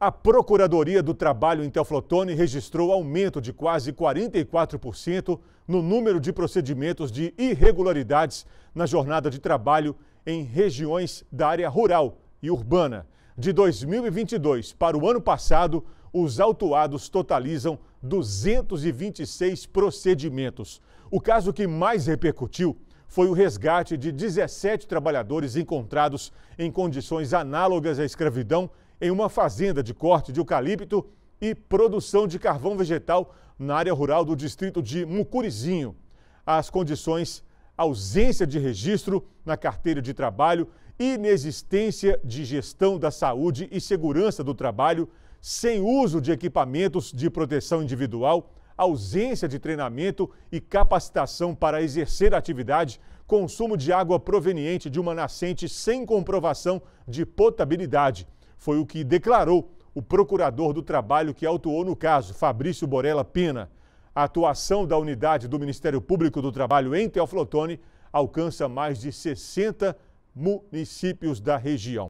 A Procuradoria do Trabalho em Teoflotone registrou aumento de quase 44% no número de procedimentos de irregularidades na jornada de trabalho em regiões da área rural e urbana. De 2022 para o ano passado, os autuados totalizam 226 procedimentos. O caso que mais repercutiu foi o resgate de 17 trabalhadores encontrados em condições análogas à escravidão em uma fazenda de corte de eucalipto e produção de carvão vegetal na área rural do distrito de Mucurizinho. As condições, ausência de registro na carteira de trabalho, inexistência de gestão da saúde e segurança do trabalho, sem uso de equipamentos de proteção individual, ausência de treinamento e capacitação para exercer a atividade, consumo de água proveniente de uma nascente sem comprovação de potabilidade foi o que declarou o procurador do trabalho que autuou no caso, Fabrício Borella Pina. A atuação da unidade do Ministério Público do Trabalho em Teoflotone alcança mais de 60 municípios da região.